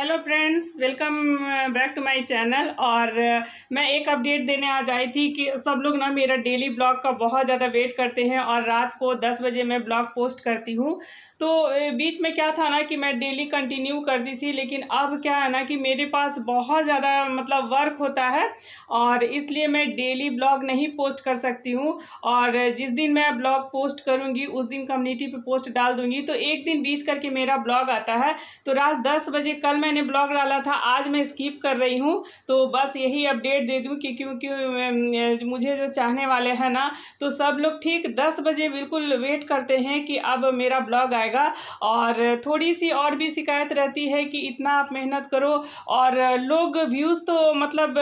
hello friends welcome back to my channel और uh, मैं एक अपडेट देने आज आई थी कि सब लोग ना मेरा डेली ब्लॉग का बहुत ज़्यादा वेट करते हैं और रात को 10 बजे मैं ब्लॉग पोस्ट करती हूँ तो uh, बीच में क्या था ना कि मैं डेली कंटिन्यू करती थी लेकिन अब क्या है ना कि मेरे पास बहुत ज़्यादा मतलब वर्क होता है और इसलिए मैं डेली ब्लॉग नहीं पोस्ट कर सकती हूँ और जिस दिन मैं ब्लॉग पोस्ट करूँगी उस दिन कम्युनिटी पर पोस्ट डाल दूँगी तो एक दिन बीच करके मेरा ब्लॉग आता है तो रात दस बजे कल मैं मैंने ब्लॉग डाला था आज मैं स्किप कर रही हूँ तो बस यही अपडेट दे दूँ कि क्योंकि मुझे जो चाहने वाले हैं ना तो सब लोग ठीक दस बजे बिल्कुल वेट करते हैं कि अब मेरा ब्लॉग आएगा और थोड़ी सी और भी शिकायत रहती है कि इतना आप मेहनत करो और लोग व्यूज़ तो मतलब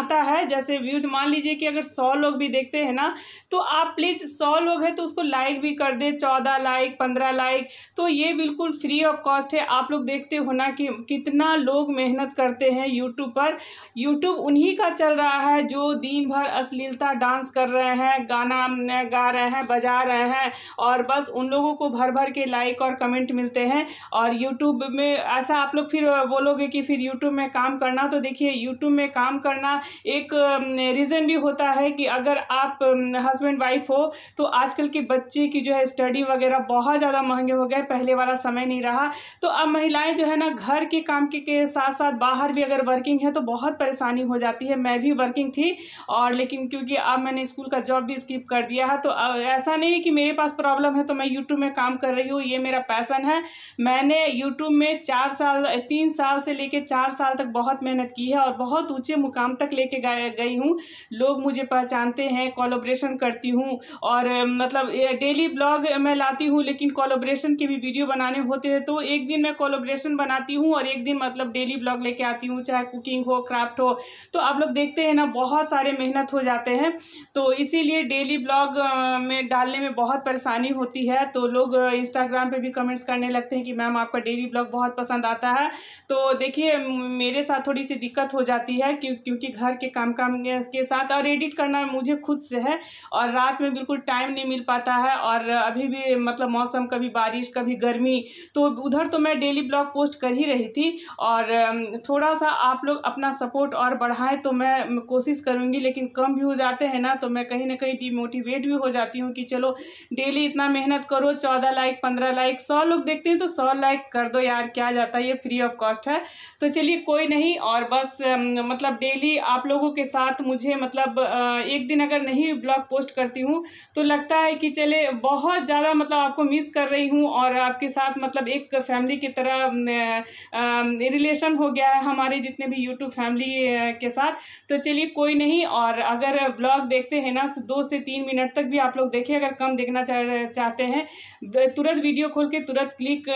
आता है जैसे व्यूज़ मान लीजिए कि अगर सौ लोग भी देखते हैं ना तो आप प्लीज़ सौ लोग हैं तो उसको लाइक भी कर दे चौदह लाइक पंद्रह लाइक तो ये बिल्कुल फ्री ऑफ कॉस्ट है आप लोग देखते हो ना कि कितने कितना लोग मेहनत करते हैं यूट्यूब पर यूट्यूब उन्हीं का चल रहा है जो दिन भर अश्लीलता डांस कर रहे हैं गाना गा रहे हैं बजा रहे हैं और बस उन लोगों को भर भर के लाइक और कमेंट मिलते हैं और यूट्यूब में ऐसा आप लोग फिर बोलोगे कि फिर यूट्यूब में काम करना तो देखिए यूट्यूब में काम करना एक रीज़न भी होता है कि अगर आप हस्बैंड वाइफ हो तो आजकल के बच्चे की जो है स्टडी वगैरह बहुत ज़्यादा महंगे हो गए पहले वाला समय नहीं रहा तो अब महिलाएं जो है ना घर के काम के, के साथ साथ बाहर भी अगर वर्किंग है तो बहुत परेशानी हो जाती है मैं भी वर्किंग थी और लेकिन क्योंकि अब मैंने स्कूल का जॉब भी स्किप कर दिया है तो ऐसा नहीं कि मेरे पास प्रॉब्लम है तो मैं यूट्यूब में काम कर रही हूँ ये मेरा पैसन है मैंने यूट्यूब में चार साल तीन साल से लेकर चार साल तक बहुत मेहनत की है और बहुत ऊँचे मुकाम तक लेके गई हूँ लोग मुझे पहचानते हैं कॉलोब्रेशन करती हूँ और मतलब डेली ब्लॉग मैं लाती हूँ लेकिन कॉलोब्रेशन के भी वीडियो बनाने होते हैं तो एक दिन मैं कॉलोब्रेशन बनाती हूँ और एक दिन मतलब डेली ब्लॉग लेके आती हूँ चाहे कुकिंग हो क्राफ्ट हो तो आप लोग देखते हैं ना बहुत सारे मेहनत हो जाते हैं तो इसीलिए डेली ब्लॉग में डालने में बहुत परेशानी होती है तो लोग इंस्टाग्राम पे भी कमेंट्स करने लगते हैं कि मैम आपका डेली ब्लॉग बहुत पसंद आता है तो देखिए मेरे साथ थोड़ी सी दिक्कत हो जाती है क्योंकि घर के काम काम के साथ और एडिट करना मुझे खुद से है और रात में बिल्कुल टाइम नहीं मिल पाता है और अभी भी मतलब मौसम कभी बारिश कभी गर्मी तो उधर तो मैं डेली ब्लॉग पोस्ट कर ही रही थी और थोड़ा सा आप लोग अपना सपोर्ट और बढ़ाएं तो मैं कोशिश करूँगी लेकिन कम भी हो जाते हैं ना तो मैं कहीं ना कहीं डिमोटिवेट भी हो जाती हूँ कि चलो डेली इतना मेहनत करो चौदह लाइक पंद्रह लाइक सौ लोग देखते हैं तो सौ लाइक कर दो यार क्या जाता है ये फ्री ऑफ कॉस्ट है तो चलिए कोई नहीं और बस मतलब डेली आप लोगों के साथ मुझे मतलब एक दिन अगर नहीं ब्लॉग पोस्ट करती हूँ तो लगता है कि चले बहुत ज़्यादा मतलब आपको मिस कर रही हूँ और आपके साथ मतलब एक फैमिली की तरह रिलेशन हो गया है हमारे जितने भी यूट्यूब फैमिली के साथ तो चलिए कोई नहीं और अगर ब्लॉग देखते हैं ना दो से तीन मिनट तक भी आप लोग देखें अगर कम देखना चाहते हैं तुरंत वीडियो खोल के तुरंत क्लिक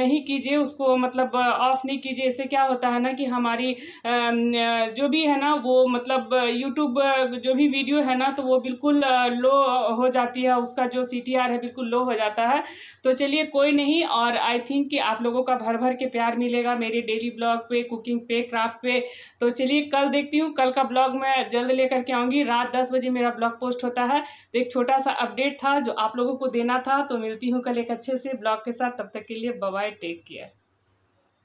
नहीं कीजिए उसको मतलब ऑफ नहीं कीजिए इससे क्या होता है ना कि हमारी जो भी है ना वो मतलब यूट्यूब जो भी वीडियो है ना तो वो बिल्कुल लो हो जाती है उसका जो सी है बिल्कुल लो हो जाता है तो चलिए कोई नहीं और आई थिंक कि आप लोगों का भर भर के प्यार मिलेगा मेरे डेली ब्लॉग पे कुकिंग पे क्राफ्ट पे तो चलिए कल देखती हूँ कल का ब्लॉग मैं जल्द लेकर के आऊँगी रात दस बजे मेरा ब्लॉग पोस्ट होता है तो एक छोटा सा अपडेट था जो आप लोगों को देना था तो मिलती हूँ कल एक अच्छे से ब्लॉग के साथ तब तक के लिए बबाई टेक केयर